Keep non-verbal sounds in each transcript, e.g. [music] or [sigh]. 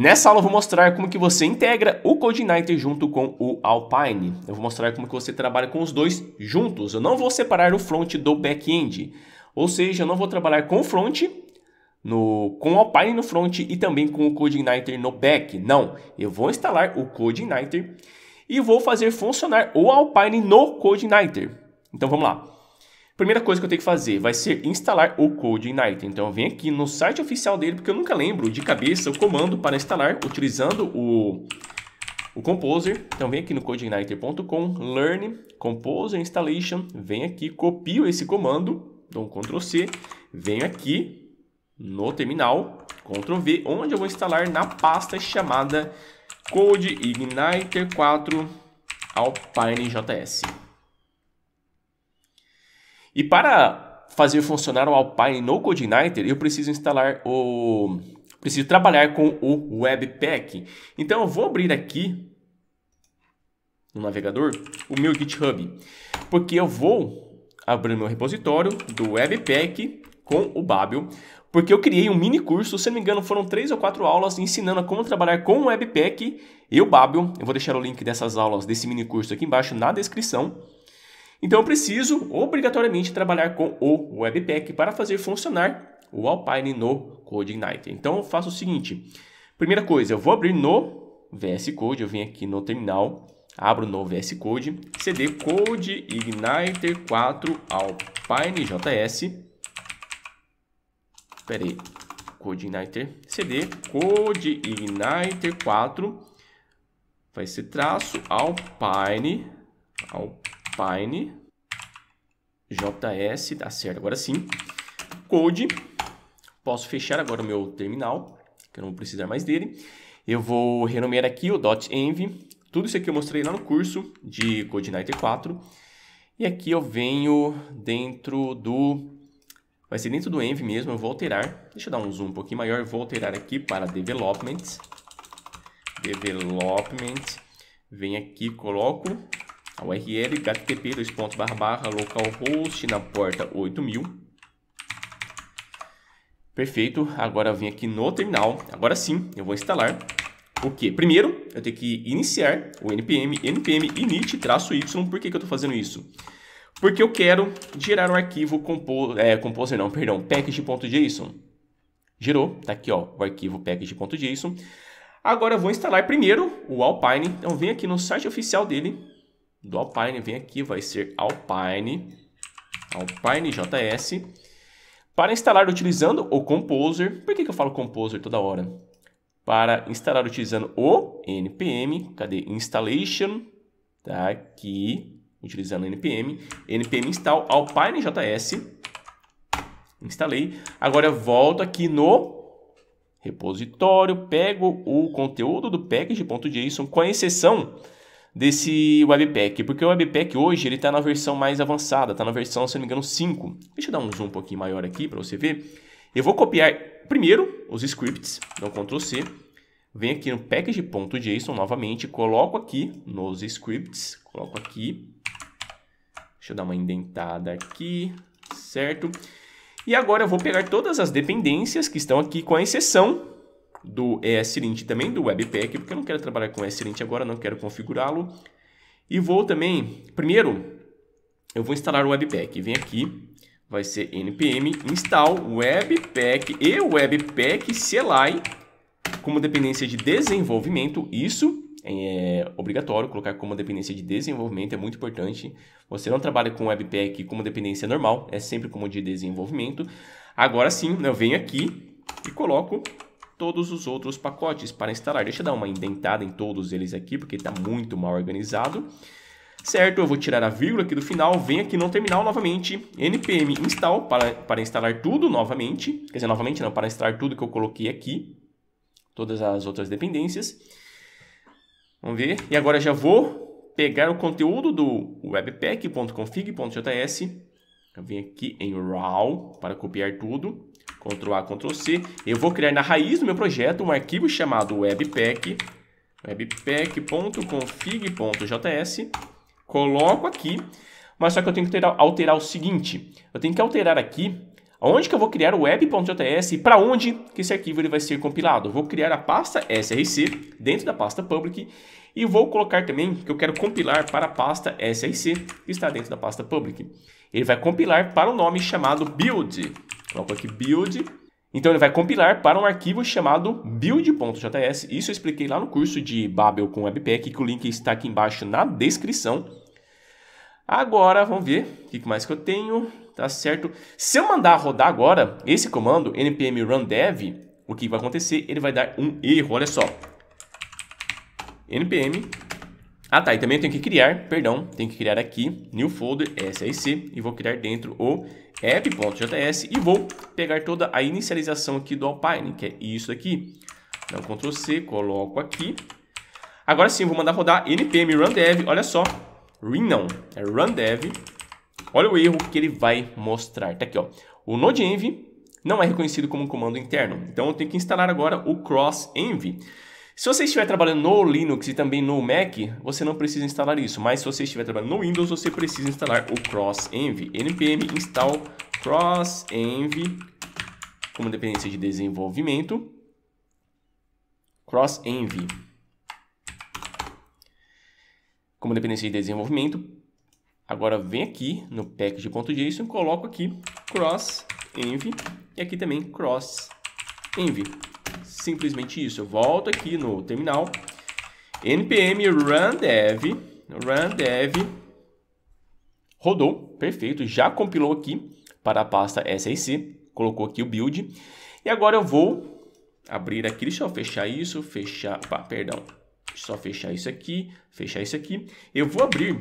Nessa aula eu vou mostrar como que você integra o CodeIgniter junto com o Alpine. Eu vou mostrar como que você trabalha com os dois juntos. Eu não vou separar o front do back-end. Ou seja, eu não vou trabalhar com o front, no, com o Alpine no front e também com o CodeIgniter no back. Não, eu vou instalar o CodeIgniter e vou fazer funcionar o Alpine no CodeIgniter. Então vamos lá. Primeira coisa que eu tenho que fazer vai ser instalar o Code Ignite. Então eu venho aqui no site oficial dele, porque eu nunca lembro de cabeça o comando para instalar utilizando o, o Composer. Então vem aqui no codeigniter.com, learn, composer installation, vem aqui, copio esse comando, dou um Ctrl C, venho aqui no terminal, Ctrl V, onde eu vou instalar na pasta chamada Code Igniter 4 Alpine JS. E para fazer funcionar o Alpine no CodeIgniter, eu preciso instalar o... preciso trabalhar com o Webpack. Então eu vou abrir aqui no navegador o meu GitHub, porque eu vou abrir meu repositório do Webpack com o Babel, porque eu criei um mini curso, se não me engano foram três ou quatro aulas ensinando a como trabalhar com o Webpack e o Babel. Eu vou deixar o link dessas aulas, desse mini curso aqui embaixo na descrição. Então eu preciso obrigatoriamente trabalhar com o Webpack para fazer funcionar o Alpine no CodeIgniter. Então eu faço o seguinte, primeira coisa, eu vou abrir no VS Code, eu venho aqui no terminal, abro no VS Code, cd CodeIgniter 4 Alpine JS, espera aí, CodeIgniter, cd CodeIgniter 4, vai ser traço Alpine, Alpine, JS, dá tá certo, agora sim. Code, posso fechar agora o meu terminal, que eu não vou precisar mais dele. Eu vou renomear aqui o .env, tudo isso aqui eu mostrei lá no curso de CodeNight 4. E aqui eu venho dentro do... Vai ser dentro do env mesmo, eu vou alterar. Deixa eu dar um zoom um pouquinho maior. vou alterar aqui para development. Development. Venho aqui, coloco a URL http dois pontos barra barra localhost na porta 8000 perfeito agora eu vim aqui no terminal agora sim eu vou instalar o que primeiro eu tenho que iniciar o npm npm init traço y por que, que eu estou fazendo isso porque eu quero gerar um arquivo compo é, composer não perdão package.json gerou tá aqui ó o arquivo package.json Agora eu vou instalar primeiro o Alpine. Então vem aqui no site oficial dele, do Alpine, vem aqui, vai ser Alpine, Alpine JS. Para instalar utilizando o Composer, por que, que eu falo Composer toda hora? Para instalar utilizando o NPM, cadê? Installation, tá aqui, utilizando NPM, NPM install Alpine JS, instalei. Agora eu volto aqui no repositório, pego o conteúdo do package.json, com exceção desse Webpack, porque o Webpack hoje ele está na versão mais avançada, está na versão, se não me engano, 5. Deixa eu dar um zoom um pouquinho maior aqui para você ver. Eu vou copiar primeiro os scripts, então Ctrl C, venho aqui no package.json novamente, coloco aqui nos scripts, coloco aqui, deixa eu dar uma indentada aqui, certo? E agora eu vou pegar todas as dependências que estão aqui, com a exceção do ESLint também do Webpack, porque eu não quero trabalhar com ESLint agora, não quero configurá-lo. E vou também, primeiro, eu vou instalar o Webpack. Vem aqui, vai ser npm install webpack e webpack CLI como dependência de desenvolvimento. Isso é, é obrigatório colocar como dependência de desenvolvimento, é muito importante. Você não trabalha com webpack como dependência normal, é sempre como de desenvolvimento. Agora sim, eu venho aqui e coloco todos os outros pacotes para instalar. Deixa eu dar uma indentada em todos eles aqui, porque está muito mal organizado. Certo, eu vou tirar a vírgula aqui do final, venho aqui no terminal novamente, npm install para, para instalar tudo novamente, quer dizer, novamente não, para instalar tudo que eu coloquei aqui, todas as outras dependências. Vamos ver, e agora já vou pegar o conteúdo do webpack.config.js, eu venho aqui em raw para copiar tudo, Ctrl A, Ctrl C. Eu vou criar na raiz do meu projeto um arquivo chamado webpack, webpack.config.js. Coloco aqui, mas só que eu tenho que alterar, alterar o seguinte. Eu tenho que alterar aqui onde que eu vou criar o web.js e para onde que esse arquivo ele vai ser compilado. Eu vou criar a pasta src dentro da pasta public e vou colocar também que eu quero compilar para a pasta src que está dentro da pasta public. Ele vai compilar para o um nome chamado build Coloco aqui build. Então ele vai compilar para um arquivo chamado build.js. Isso eu expliquei lá no curso de Babel com Webpack, que o link está aqui embaixo na descrição. Agora, vamos ver o que mais que eu tenho. Tá certo? Se eu mandar rodar agora esse comando npm run dev, o que vai acontecer? Ele vai dar um erro, olha só. npm ah tá, e também eu tenho que criar, perdão, tenho que criar aqui, new folder, SIC, e vou criar dentro o app.js e vou pegar toda a inicialização aqui do Alpine, que é isso aqui. Então, Ctrl C, coloco aqui. Agora sim, vou mandar rodar npm run dev. olha só, run não, é dev. Olha o erro que ele vai mostrar, tá aqui ó. O node env não é reconhecido como um comando interno, então eu tenho que instalar agora o cross env. Se você estiver trabalhando no Linux e também no Mac, você não precisa instalar isso. Mas se você estiver trabalhando no Windows, você precisa instalar o CrossEnv. npm install CrossEnv como dependência de desenvolvimento. CrossEnv como dependência de desenvolvimento. Agora vem aqui no package.json, coloco aqui CrossEnv e aqui também CrossEnv simplesmente isso. Eu volto aqui no terminal, npm run dev, run dev, rodou, perfeito, já compilou aqui para a pasta SIC, colocou aqui o build, e agora eu vou abrir aqui, deixa eu fechar isso, fechar, opa, perdão, só fechar isso aqui, fechar isso aqui, eu vou abrir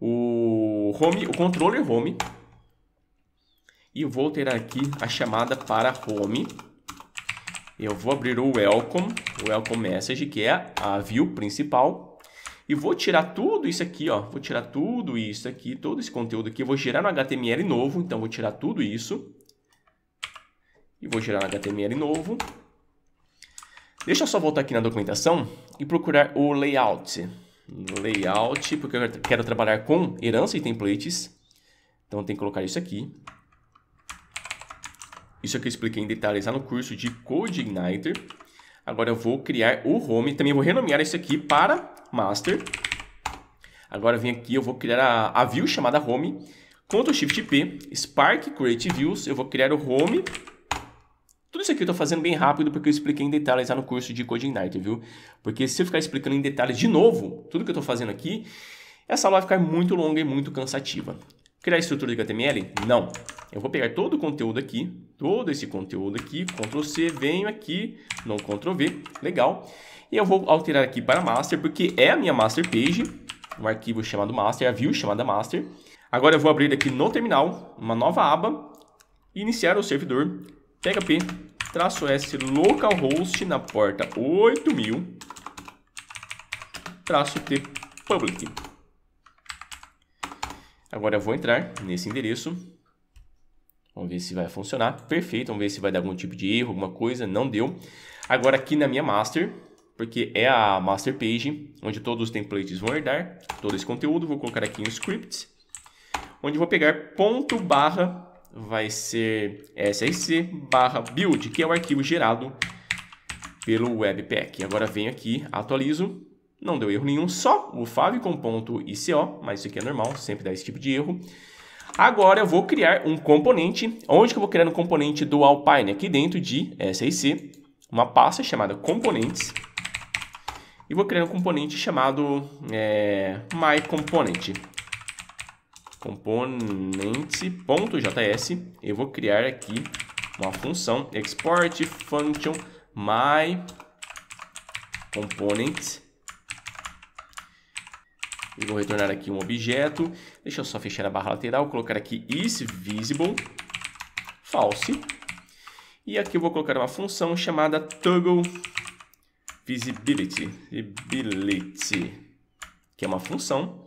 o home, o controller home, e vou ter aqui a chamada para home, eu vou abrir o welcome, o welcome message, que é a view principal. E vou tirar tudo isso aqui, ó. Vou tirar tudo isso aqui, todo esse conteúdo aqui. Eu vou gerar no HTML novo, então vou tirar tudo isso. E vou gerar no HTML novo. Deixa eu só voltar aqui na documentação e procurar o layout. Layout, porque eu quero trabalhar com herança e templates. Então tem que colocar isso aqui. Isso aqui eu expliquei em detalhes lá no curso de Code Igniter. Agora eu vou criar o home, também vou renomear isso aqui para master. Agora vem vim aqui, eu vou criar a, a view chamada home. Ctrl Shift P, Spark Create Views, eu vou criar o home. Tudo isso aqui eu estou fazendo bem rápido porque eu expliquei em detalhes lá no curso de Code Igniter, viu? Porque se eu ficar explicando em detalhes de novo tudo que eu estou fazendo aqui, essa aula vai ficar muito longa e muito cansativa. Criar estrutura de HTML? Não. Eu vou pegar todo o conteúdo aqui, todo esse conteúdo aqui, Ctrl C, venho aqui, não Ctrl V, legal. E eu vou alterar aqui para master, porque é a minha master page, um arquivo chamado master, a view chamada master. Agora eu vou abrir aqui no terminal, uma nova aba, iniciar o servidor, php, traço s, localhost na porta 8000, traço t, public. Agora eu vou entrar nesse endereço. Vamos ver se vai funcionar. Perfeito, vamos ver se vai dar algum tipo de erro, alguma coisa. Não deu. Agora aqui na minha master, porque é a master page, onde todos os templates vão herdar, todo esse conteúdo. Vou colocar aqui em scripts, onde vou pegar ponto barra, vai ser src barra build, que é o arquivo gerado pelo Webpack. Agora venho aqui, atualizo não deu erro nenhum, só o favicon.ico, ponto mas isso aqui é normal, sempre dá esse tipo de erro. Agora eu vou criar um componente. Onde que eu vou criar um componente do Alpine? Aqui dentro de SIC, uma pasta chamada componentes. E vou criar um componente chamado é, myComponent. Componente.js. Eu vou criar aqui uma função export function my components e vou retornar aqui um objeto. Deixa eu só fechar a barra lateral, colocar aqui is visible false. E aqui eu vou colocar uma função chamada toggle visibility, visibility que é uma função.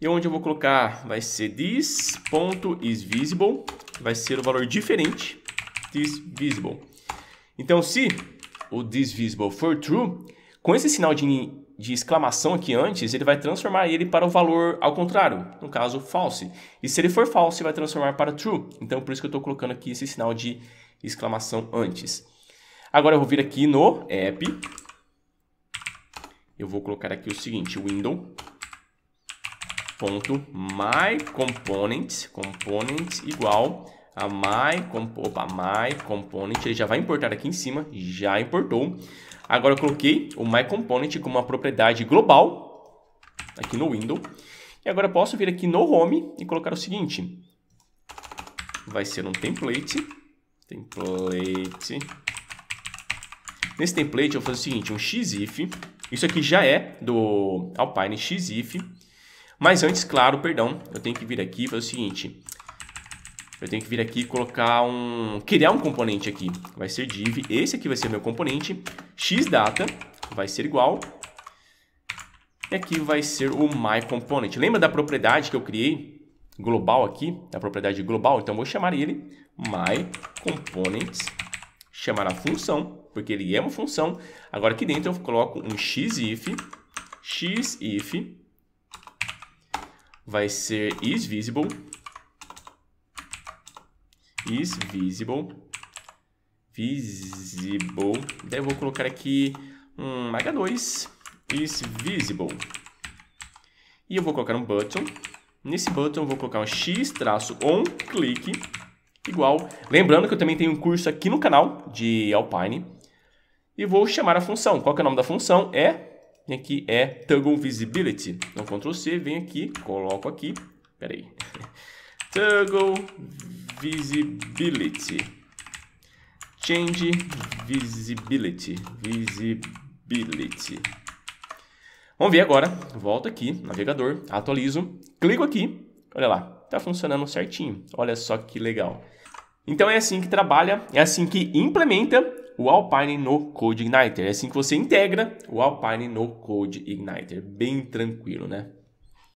E onde eu vou colocar vai ser this.isVisible, vai ser o valor diferente thisVisible. Então se o thisVisible for true, com esse sinal de de exclamação aqui antes, ele vai transformar ele para o valor ao contrário, no caso false. E se ele for false, vai transformar para true. Então, por isso que eu estou colocando aqui esse sinal de exclamação antes. Agora eu vou vir aqui no app. Eu vou colocar aqui o seguinte, window ponto my components, components igual a my, opa, my component, ele já vai importar aqui em cima, já importou. Agora eu coloquei o my component como uma propriedade global aqui no window. E agora eu posso vir aqui no home e colocar o seguinte. Vai ser um template, template. Nesse template eu vou fazer o seguinte, um xif. Isso aqui já é do Alpine xif. Mas antes, claro, perdão, eu tenho que vir aqui e fazer o seguinte, eu tenho que vir aqui e colocar um... Criar um componente aqui. Vai ser div. Esse aqui vai ser meu componente. xdata vai ser igual. E aqui vai ser o myComponent. Lembra da propriedade que eu criei? Global aqui. Da propriedade global. Então, vou chamar ele myComponents. Chamar a função, porque ele é uma função. Agora, aqui dentro eu coloco um xif. xif vai ser isVisible is visible, visible, daí eu vou colocar aqui um H2, is visible, e eu vou colocar um button, nesse button eu vou colocar um x-on-click, traço igual, lembrando que eu também tenho um curso aqui no canal de Alpine, e vou chamar a função, qual que é o nome da função? É vem aqui é Toggle Visibility. Então, Ctrl C, vem aqui, coloco aqui, aí [laughs] toggle visibility change visibility visibility vamos ver agora volto aqui navegador atualizo clico aqui olha lá tá funcionando certinho olha só que legal então é assim que trabalha é assim que implementa o Alpine no Code Igniter é assim que você integra o Alpine no Code Igniter bem tranquilo né